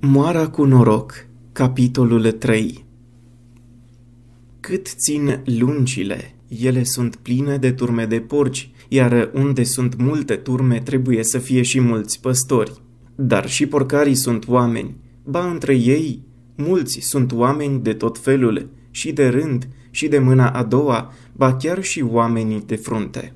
Moara cu noroc, capitolul 3 Cât țin lungile, ele sunt pline de turme de porci, iar unde sunt multe turme trebuie să fie și mulți păstori. Dar și porcarii sunt oameni, ba între ei, mulți sunt oameni de tot felul, și de rând, și de mâna a doua, ba chiar și oamenii de frunte.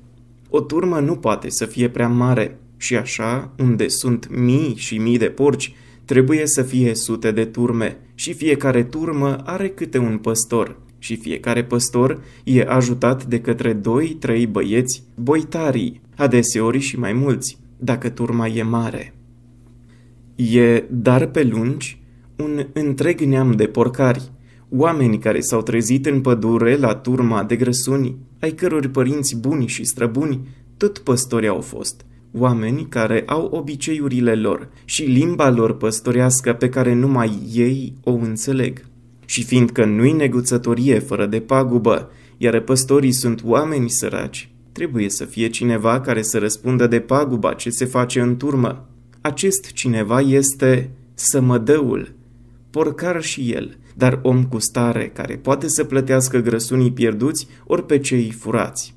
O turmă nu poate să fie prea mare, și așa, unde sunt mii și mii de porci, Trebuie să fie sute de turme și fiecare turmă are câte un păstor și fiecare păstor e ajutat de către doi, trei băieți, boitarii, adeseori și mai mulți, dacă turma e mare. E, dar pe lungi, un întreg neam de porcari, oameni care s-au trezit în pădure la turma de grăsuni, ai căror părinți buni și străbuni, tot păstori au fost – oameni care au obiceiurile lor și limba lor păstorească pe care numai ei o înțeleg. Și fiindcă nu-i neguțătorie fără de pagubă, iar păstorii sunt oameni săraci, trebuie să fie cineva care să răspundă de paguba ce se face în turmă. Acest cineva este sămădăul, porcar și el, dar om cu stare care poate să plătească grăsunii pierduți ori pe cei furați.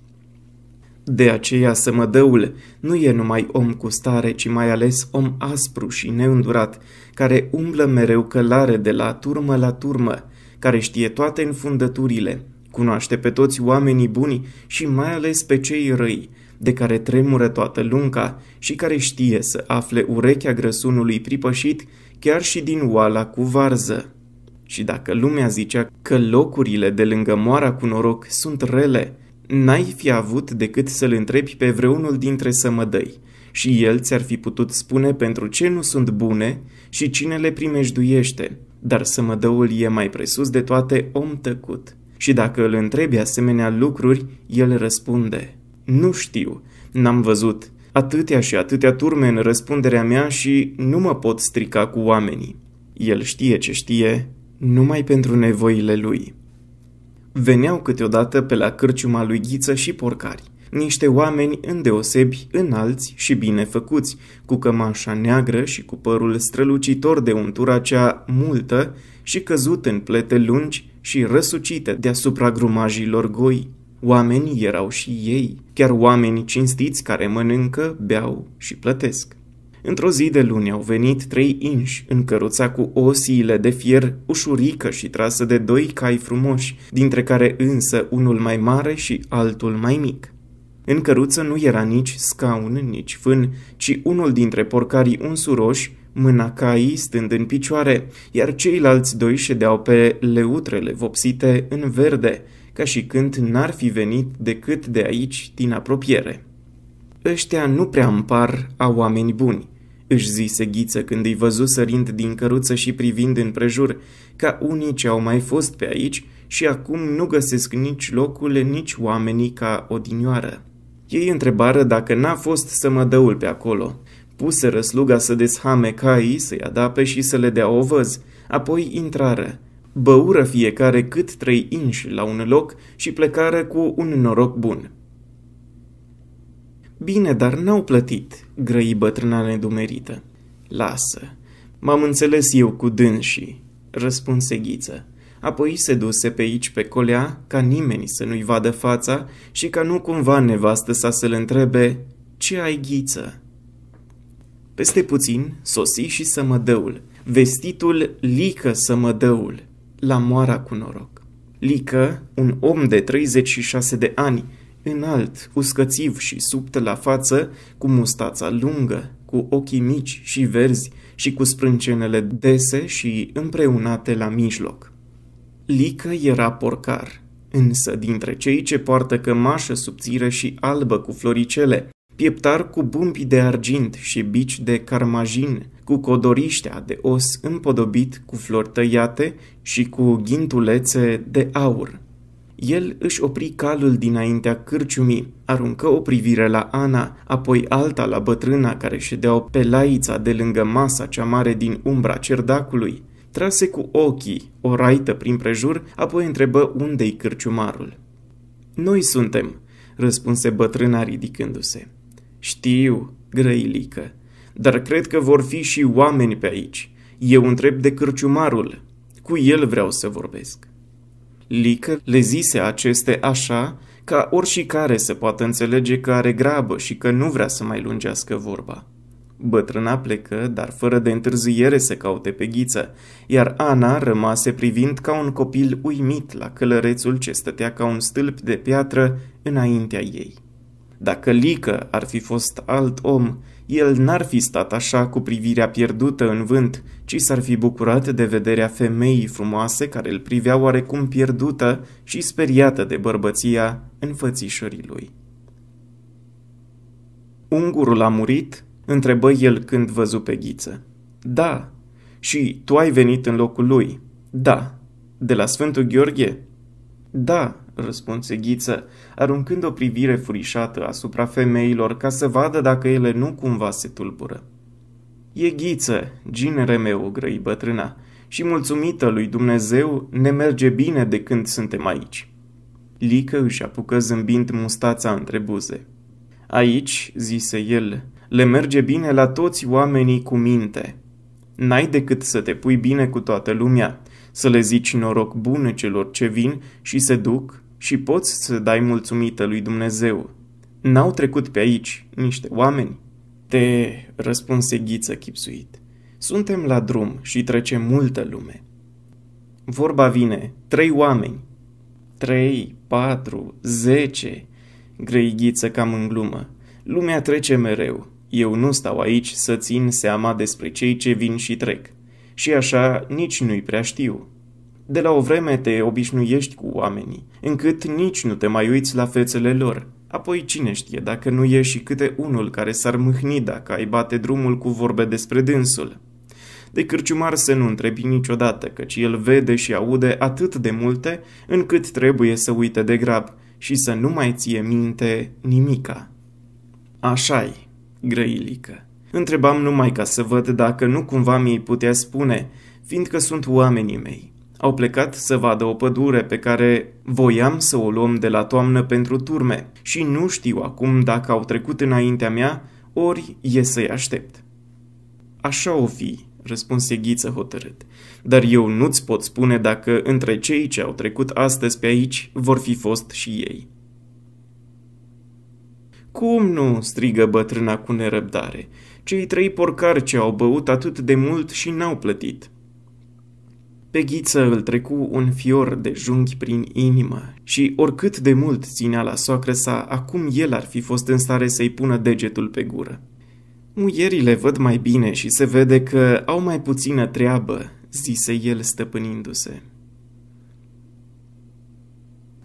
De aceea sămădăul nu e numai om cu stare, ci mai ales om aspru și neîndurat, care umblă mereu călare de la turmă la turmă, care știe toate înfundăturile, cunoaște pe toți oamenii buni și mai ales pe cei răi, de care tremură toată lunca și care știe să afle urechea grăsunului pripășit chiar și din oala cu varză. Și dacă lumea zicea că locurile de lângă moara cu noroc sunt rele, N-ai fi avut decât să-l întrebi pe vreunul dintre sămădăi și el ți-ar fi putut spune pentru ce nu sunt bune și cine le primejduiește. Dar sămădăul e mai presus de toate om tăcut. Și dacă îl întrebi asemenea lucruri, el răspunde. Nu știu, n-am văzut. Atâtea și atâtea turme în răspunderea mea și nu mă pot strica cu oamenii. El știe ce știe, numai pentru nevoile lui. Veneau câteodată pe la cârciuma lui Ghiță și porcari, niște oameni îndeosebi, înalți și bine făcuți, cu cămașa neagră și cu părul strălucitor de untura cea multă și căzut în plete lungi și răsucite deasupra grumajilor goi. Oamenii erau și ei, chiar oameni cinstiți care mănâncă, beau și plătesc. Într-o zi de luni au venit trei inși în căruța cu osiile de fier ușurică și trasă de doi cai frumoși, dintre care însă unul mai mare și altul mai mic. În căruță nu era nici scaun, nici fân, ci unul dintre porcarii unsuroși, mâna caii stând în picioare, iar ceilalți doi ședeau pe leutrele vopsite în verde, ca și când n-ar fi venit decât de aici, din apropiere. Ăștia nu prea împar a oameni buni își zise Ghiță când îi văzu sărind din căruță și privind în prejur, ca unii ce au mai fost pe aici și acum nu găsesc nici locul, nici oamenii ca odinioară. Ei întrebară dacă n-a fost să mă dăul pe acolo. Puse răsluga să deshame caii, să-i adape și să le dea ovăz, apoi intrară. Băură fiecare cât trei inși la un loc și plecară cu un noroc bun. Bine, dar n-au plătit, grăi bătrâna nedumerită. Lasă, m-am înțeles eu cu dânsii, răspunse Ghiță. Apoi se duse pe aici pe colea ca nimeni să nu-i vadă fața și ca nu cumva nevastă sa să-l întrebe ce ai ghiță? Peste puțin sosi și sămădăul, vestitul Lică sămădăul, la moara cu noroc. Lică, un om de 36 de ani, înalt, uscățiv și subtă la față, cu mustața lungă, cu ochii mici și verzi și cu sprâncenele dese și împreunate la mijloc. Lică era porcar, însă dintre cei ce poartă cămașă subțire și albă cu floricele, pieptar cu bumpi de argint și bici de carmajin, cu codoriștea de os împodobit cu flori tăiate și cu ghintulețe de aur – el își opri calul dinaintea cârciumii, aruncă o privire la Ana, apoi alta la bătrâna care ședea pe laița de lângă masa cea mare din umbra cerdacului. Trase cu ochii o raită prin prejur, apoi întrebă unde-i cârciumarul. Noi suntem, răspunse bătrâna ridicându-se. Știu, grăilică, dar cred că vor fi și oameni pe aici. Eu întreb de cârciumarul. Cu el vreau să vorbesc. Lică le zise aceste așa ca oricare să poată înțelege că are grabă și că nu vrea să mai lungească vorba. Bătrâna plecă, dar fără de întârziere să caute pe ghiță, iar Ana rămase privind ca un copil uimit la călărețul ce stătea ca un stâlp de piatră înaintea ei. Dacă Lică ar fi fost alt om, el n-ar fi stat așa cu privirea pierdută în vânt, ci s-ar fi bucurat de vederea femeii frumoase care îl privea oarecum pierdută și speriată de bărbăția înfățișării lui. Ungurul a murit? întrebă el când văzu pe ghiță. Da. Și tu ai venit în locul lui? Da. De la Sfântul Gheorghe? Da, răspunse Ghiță, aruncând o privire furișată asupra femeilor ca să vadă dacă ele nu cumva se tulbură. E Ghiță, ginere meu, grăi bătrâna, și mulțumită lui Dumnezeu ne merge bine de când suntem aici. Lică își apucă zâmbind mustața între buze. Aici, zise el, le merge bine la toți oamenii cu minte. N-ai decât să te pui bine cu toată lumea, să le zici noroc bun celor ce vin și se duc, și poți să dai mulțumită lui Dumnezeu. N-au trecut pe aici niște oameni? Te răspunse ghiță chipsuit. Suntem la drum și trece multă lume. Vorba vine, trei oameni. Trei, patru, zece, grei ghiță cam în glumă. Lumea trece mereu. Eu nu stau aici să țin seama despre cei ce vin și trec. Și așa nici nu-i prea știu. De la o vreme te obișnuiești cu oamenii, încât nici nu te mai uiți la fețele lor. Apoi cine știe dacă nu e și câte unul care s-ar mâhni dacă ai bate drumul cu vorbe despre dânsul. De cârciumar să nu întrebi niciodată, căci el vede și aude atât de multe, încât trebuie să uite de grab și să nu mai ție minte nimica. Așa-i, grăilică. Întrebam numai ca să văd dacă nu cumva mi-i putea spune, fiindcă sunt oamenii mei. Au plecat să vadă o pădure pe care voiam să o luăm de la toamnă pentru turme și nu știu acum dacă au trecut înaintea mea, ori e să-i aștept. Așa o fi, răspunse Ghiță hotărât, dar eu nu-ți pot spune dacă între cei ce au trecut astăzi pe aici vor fi fost și ei. Cum nu?" strigă bătrâna cu nerăbdare. Cei trei porcari ce au băut atât de mult și n-au plătit." Pe ghiță îl trecu un fior de junghi prin inimă și oricât de mult ținea la soacră sa, acum el ar fi fost în stare să-i pună degetul pe gură. Muierile văd mai bine și se vede că au mai puțină treabă, zise el stăpânindu-se.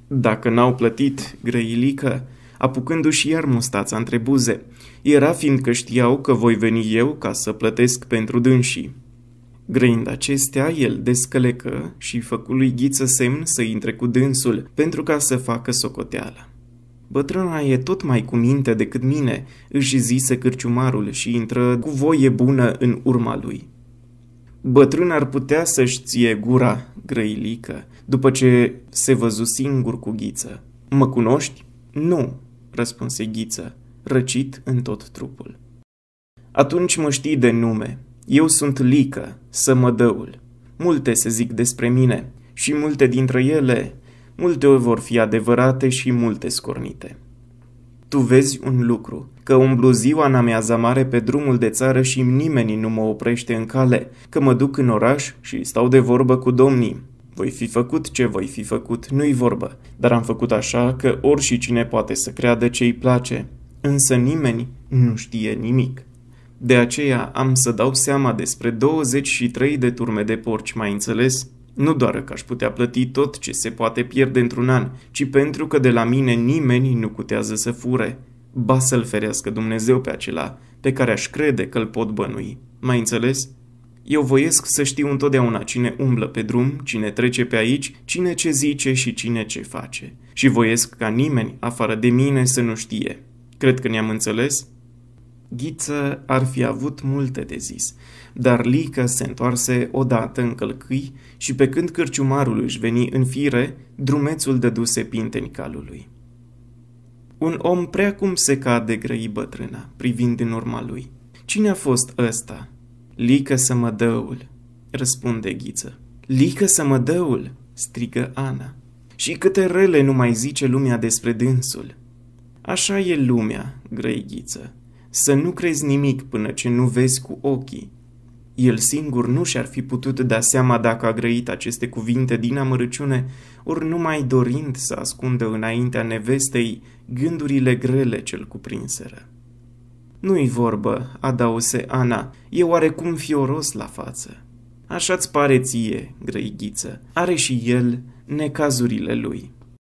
Dacă n-au plătit, grăilică, apucându-și iar mustața între buze, era fiindcă știau că voi veni eu ca să plătesc pentru dânsii. Grăind acestea, el descălecă și făcu lui Ghiță semn să intre cu dânsul, pentru ca să facă socoteală. Bătrâna e tot mai cu minte decât mine, își zise cârciumarul și intră cu voie bună în urma lui. Bătrân ar putea să-și ție gura, grăilică, după ce se văzu singur cu Ghiță. Mă cunoști? Nu, răspunse Ghiță, răcit în tot trupul. Atunci mă știi de nume, eu sunt Lică, sămădăul. Multe se zic despre mine și multe dintre ele, multe ori vor fi adevărate și multe scornite. Tu vezi un lucru, că umblu ziua în amiaza mare pe drumul de țară și nimeni nu mă oprește în cale, că mă duc în oraș și stau de vorbă cu domnii. Voi fi făcut ce voi fi făcut, nu-i vorbă, dar am făcut așa că ori și cine poate să creadă ce-i place, însă nimeni nu știe nimic. De aceea am să dau seama despre 23 de turme de porci, mai înțeles? Nu doar că aș putea plăti tot ce se poate pierde într-un an, ci pentru că de la mine nimeni nu cutează să fure. Ba să-l ferească Dumnezeu pe acela pe care aș crede că-l pot bănui. Mai înțeles? Eu voiesc să știu întotdeauna cine umblă pe drum, cine trece pe aici, cine ce zice și cine ce face. Și voiesc ca nimeni, afară de mine, să nu știe. Cred că ne-am înțeles? Ghiță ar fi avut multe de zis, dar Lică se întoarse odată în călcâi și pe când cârciumarul își veni în fire, drumețul dăduse pinteni calului. Un om prea cum se cade grăi bătrâna, privind din urma lui. Cine a fost ăsta? Lică să mă dăul, răspunde Ghiță. Lică să mă dăul, strigă Ana. Și câte rele nu mai zice lumea despre dânsul. Așa e lumea, grăi Ghiță, să nu crezi nimic până ce nu vezi cu ochii. El singur nu și-ar fi putut da seama dacă a grăit aceste cuvinte din amărăciune, ori numai dorind să ascundă înaintea nevestei gândurile grele cel cuprinseră. Nu-i vorbă, adause Ana, e oarecum fioros la față. Așa-ți pare ție, grăighiță, are și el necazurile lui.